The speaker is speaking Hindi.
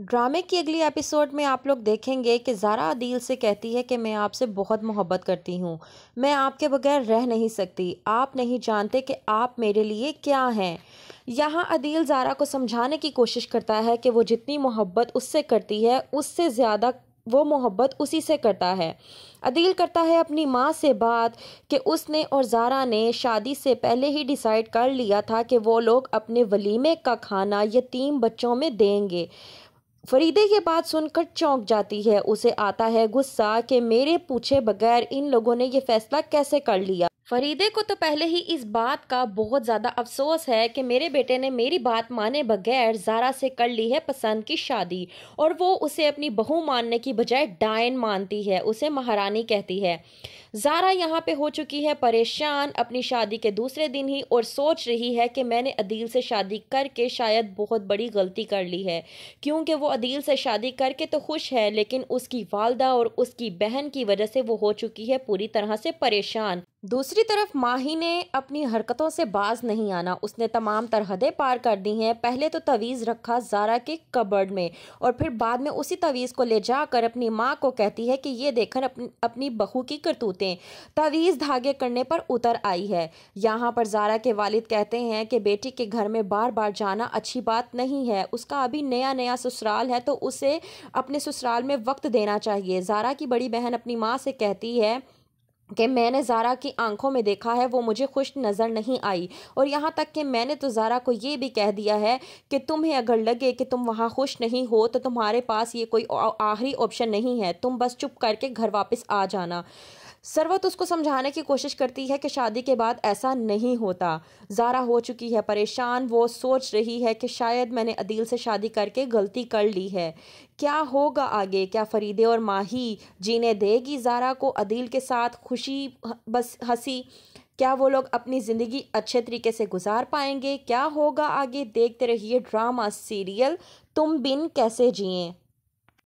ड्रामे की अगली एपिसोड में आप लोग देखेंगे कि ज़ारा अदील से कहती है कि मैं आपसे बहुत मोहब्बत करती हूँ मैं आपके बगैर रह नहीं सकती आप नहीं जानते कि आप मेरे लिए क्या हैं यहाँ अदील ज़ारा को समझाने की कोशिश करता है कि वो जितनी मोहब्बत उससे करती है उससे ज़्यादा वो मोहब्बत उसी से करता है अदील करता है अपनी माँ से बात कि उसने और जारा ने शादी से पहले ही डिसाइड कर लिया था कि वो लोग अपने वलीमे का खाना यतीम बच्चों में देंगे फरीदे ये बात सुनकर चौंक जाती है उसे आता है गुस्सा कि मेरे पूछे बगैर इन लोगों ने ये फैसला कैसे कर लिया फरीदे को तो पहले ही इस बात का बहुत ज़्यादा अफसोस है कि मेरे बेटे ने मेरी बात माने बगैर जारा से कर ली है पसंद की शादी और वो उसे अपनी बहू मानने की बजाय डायन मानती है उसे महारानी कहती है जारा यहाँ पे हो चुकी है परेशान अपनी शादी के दूसरे दिन ही और सोच रही है कि मैंने अदील से शादी करके शायद बहुत बड़ी गलती कर ली है क्योंकि वो अदील से शादी करके तो खुश है लेकिन उसकी वालदा और उसकी बहन की वजह से वो हो चुकी है पूरी तरह से परेशान दूसरी तरफ माही ने अपनी हरकतों से बाज नहीं आना उसने तमाम तरहदें पार कर दी हैं पहले तो तवीज़ रखा जारा के कबर्ड में और फिर बाद में उसी तवीज़ को ले जाकर अपनी माँ को कहती है कि ये देखकर अपनी अपनी बहू की करतूतें तवीज़ धागे करने पर उतर आई है यहाँ पर जारा के वालिद कहते हैं कि बेटी के घर में बार बार जाना अच्छी बात नहीं है उसका अभी नया नया ससुराल है तो उसे अपने ससुराल में वक्त देना चाहिए जारा की बड़ी बहन अपनी माँ से कहती है कि मैंने जारा की आंखों में देखा है वो मुझे खुश नज़र नहीं आई और यहाँ तक कि मैंने तो जारा को ये भी कह दिया है कि तुम्हें अगर लगे कि तुम वहाँ खुश नहीं हो तो तुम्हारे पास ये कोई आखिरी ऑप्शन नहीं है तुम बस चुप करके घर वापस आ जाना सरवत उसको समझाने की कोशिश करती है कि शादी के बाद ऐसा नहीं होता जारा हो चुकी है परेशान वो सोच रही है कि शायद मैंने अदील से शादी करके गलती कर ली है क्या होगा आगे क्या फरीदे और माही जीने देगी जारा को अदील के साथ खुशी बस हंसी क्या वो लोग अपनी ज़िंदगी अच्छे तरीके से गुजार पाएंगे क्या होगा आगे देखते रहिए ड्रामा सीरियल तुम बिन कैसे जिए